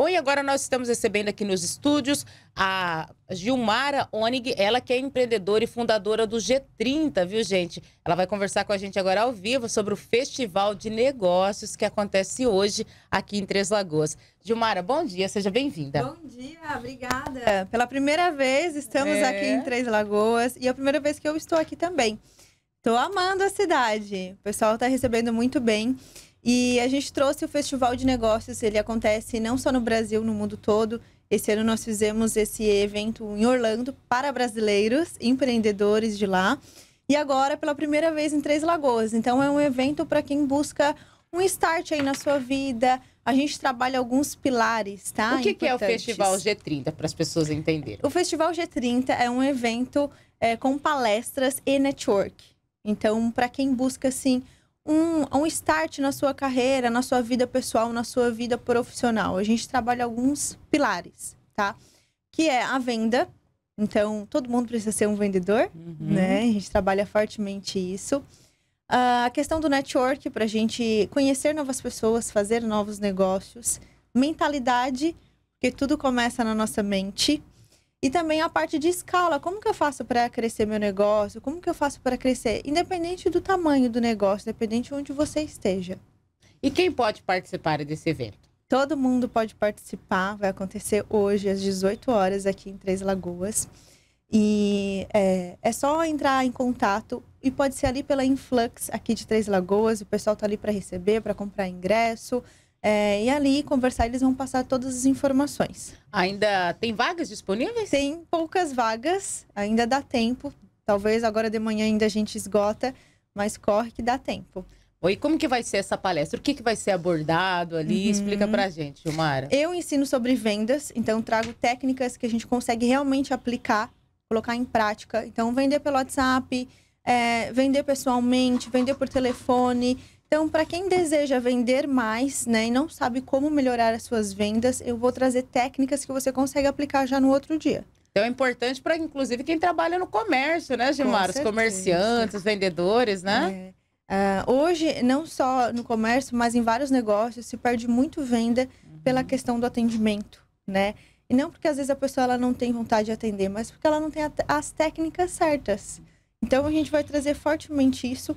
Bom, e agora nós estamos recebendo aqui nos estúdios a Gilmara Onig, ela que é empreendedora e fundadora do G30, viu, gente? Ela vai conversar com a gente agora ao vivo sobre o Festival de Negócios que acontece hoje aqui em Três Lagoas. Gilmara, bom dia, seja bem-vinda. Bom dia, obrigada. É, pela primeira vez estamos é. aqui em Três Lagoas e é a primeira vez que eu estou aqui também. Tô amando a cidade. O pessoal tá recebendo muito bem. E a gente trouxe o Festival de Negócios, ele acontece não só no Brasil, no mundo todo. Esse ano nós fizemos esse evento em Orlando para brasileiros, empreendedores de lá. E agora pela primeira vez em Três Lagoas. Então é um evento para quem busca um start aí na sua vida. A gente trabalha alguns pilares, tá? O que, que é o Festival G30, para as pessoas entenderem? O Festival G30 é um evento é, com palestras e network. Então, para quem busca, assim, um, um start na sua carreira, na sua vida pessoal, na sua vida profissional, a gente trabalha alguns pilares, tá? Que é a venda. Então, todo mundo precisa ser um vendedor, uhum. né? A gente trabalha fortemente isso. A questão do network, para a gente conhecer novas pessoas, fazer novos negócios. Mentalidade, porque tudo começa na nossa mente. E também a parte de escala, como que eu faço para crescer meu negócio? Como que eu faço para crescer? Independente do tamanho do negócio, independente onde você esteja. E quem pode participar desse evento? Todo mundo pode participar, vai acontecer hoje às 18 horas aqui em Três Lagoas. E é, é só entrar em contato e pode ser ali pela Influx aqui de Três Lagoas. O pessoal tá ali para receber, para comprar ingresso, é, e ali conversar, eles vão passar todas as informações. Ainda tem vagas disponíveis? Tem poucas vagas, ainda dá tempo. Talvez agora de manhã ainda a gente esgota, mas corre que dá tempo. Oi, como que vai ser essa palestra? O que, que vai ser abordado ali? Uhum. Explica pra gente, Gilmara. Eu ensino sobre vendas, então trago técnicas que a gente consegue realmente aplicar, colocar em prática. Então, vender pelo WhatsApp, é, vender pessoalmente, vender por telefone, então, para quem deseja vender mais né, e não sabe como melhorar as suas vendas, eu vou trazer técnicas que você consegue aplicar já no outro dia. Então é importante para, inclusive, quem trabalha no comércio, né, Gilmar? Os comerciantes, os vendedores, né? É. Uh, hoje, não só no comércio, mas em vários negócios, se perde muito venda uhum. pela questão do atendimento, né? E não porque às vezes a pessoa ela não tem vontade de atender, mas porque ela não tem as técnicas certas. Então a gente vai trazer fortemente isso.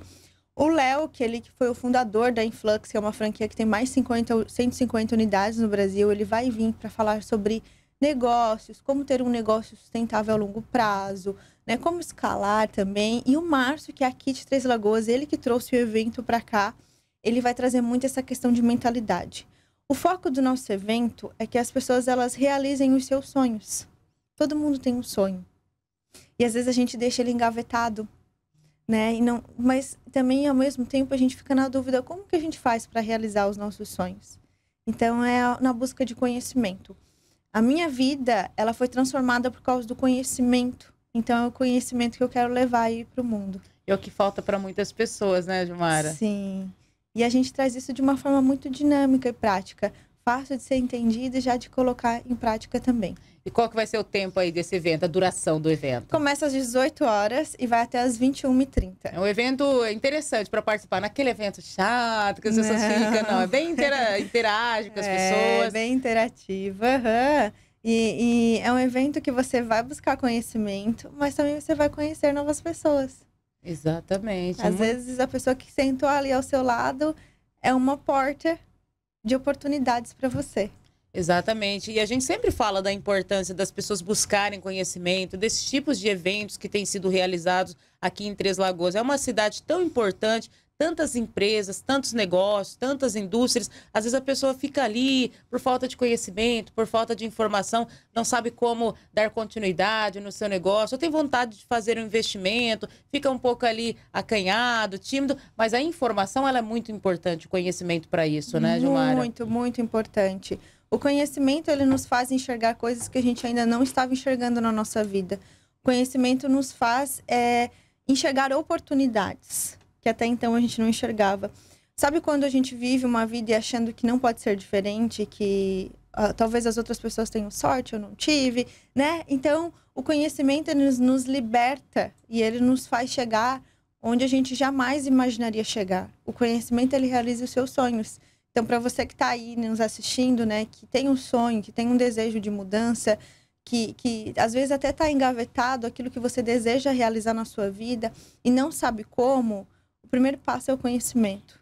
O Léo, que ele que foi o fundador da Influx, que é uma franquia que tem mais 50, 150 unidades no Brasil, ele vai vir para falar sobre negócios, como ter um negócio sustentável a longo prazo, né, como escalar também. E o Márcio, que é aqui de Três Lagoas, ele que trouxe o evento para cá, ele vai trazer muito essa questão de mentalidade. O foco do nosso evento é que as pessoas elas realizem os seus sonhos. Todo mundo tem um sonho. E às vezes a gente deixa ele engavetado, né? E não, mas também ao mesmo tempo a gente fica na dúvida como que a gente faz para realizar os nossos sonhos. Então é na busca de conhecimento. A minha vida, ela foi transformada por causa do conhecimento. Então é o conhecimento que eu quero levar aí para o mundo. E é o que falta para muitas pessoas, né, Jumara? Sim. E a gente traz isso de uma forma muito dinâmica e prática fácil de ser entendido e já de colocar em prática também. E qual que vai ser o tempo aí desse evento, a duração do evento? Começa às 18 horas e vai até às 21h30. É um evento interessante para participar. Naquele é evento chato, que as pessoas não. ficam, não. É bem intera interage com as é, pessoas. É, bem interativa. Uhum. E, e é um evento que você vai buscar conhecimento, mas também você vai conhecer novas pessoas. Exatamente. Às vezes a pessoa que sentou ali ao seu lado é uma porta de oportunidades para você. Exatamente. E a gente sempre fala da importância das pessoas buscarem conhecimento, desses tipos de eventos que têm sido realizados aqui em Três Lagoas. É uma cidade tão importante, tantas empresas, tantos negócios, tantas indústrias. Às vezes a pessoa fica ali por falta de conhecimento, por falta de informação, não sabe como dar continuidade no seu negócio, ou tem vontade de fazer um investimento, fica um pouco ali acanhado, tímido, mas a informação ela é muito importante, o conhecimento para isso, né, Gilmar? Muito, muito importante. O conhecimento ele nos faz enxergar coisas que a gente ainda não estava enxergando na nossa vida. O conhecimento nos faz é, enxergar oportunidades que até então a gente não enxergava. Sabe quando a gente vive uma vida e achando que não pode ser diferente, que uh, talvez as outras pessoas tenham sorte, eu não tive, né? Então, o conhecimento nos, nos liberta e ele nos faz chegar onde a gente jamais imaginaria chegar. O conhecimento ele realiza os seus sonhos. Então, para você que está aí nos assistindo, né, que tem um sonho, que tem um desejo de mudança, que, que às vezes até está engavetado aquilo que você deseja realizar na sua vida e não sabe como, primeiro passo é o conhecimento.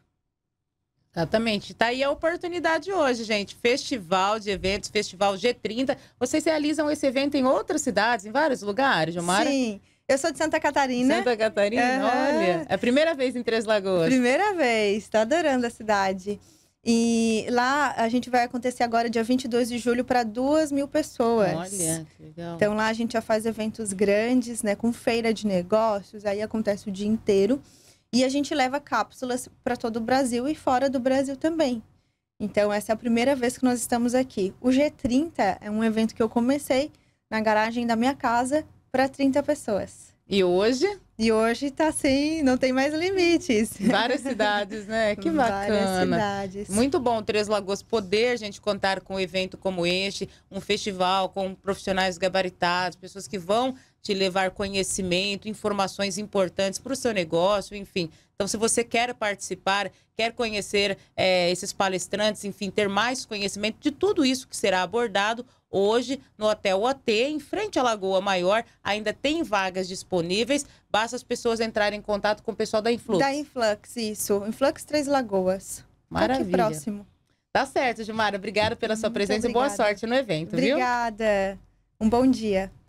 Exatamente. Tá aí a oportunidade hoje, gente. Festival de eventos, Festival G30. Vocês realizam esse evento em outras cidades, em vários lugares, Gilmara? Sim. Eu sou de Santa Catarina. Santa Catarina, uhum. olha. É a primeira vez em Três Lagoas. Primeira vez. está adorando a cidade. E lá a gente vai acontecer agora, dia 22 de julho, para duas mil pessoas. Olha, que legal. Então lá a gente já faz eventos grandes, né? Com feira de negócios, aí acontece o dia inteiro. E a gente leva cápsulas para todo o Brasil e fora do Brasil também. Então, essa é a primeira vez que nós estamos aqui. O G30 é um evento que eu comecei na garagem da minha casa para 30 pessoas. E hoje e hoje tá sem, não tem mais limites. Várias cidades, né? Que bacana. Várias cidades. Muito bom, Três Lagoas, poder a gente contar com um evento como este, um festival com profissionais gabaritados, pessoas que vão te levar conhecimento, informações importantes para o seu negócio, enfim. Então, se você quer participar, quer conhecer é, esses palestrantes, enfim, ter mais conhecimento de tudo isso que será abordado, hoje no Hotel OT, em frente à Lagoa Maior, ainda tem vagas disponíveis. Basta faça as pessoas entrarem em contato com o pessoal da Influx. Da Influx, isso. Influx Três Lagoas. Maravilha. Aqui próximo. Tá certo, Gilmara. Obrigada pela sua Muito presença obrigada. e boa sorte no evento, obrigada. viu? Obrigada. Um bom dia.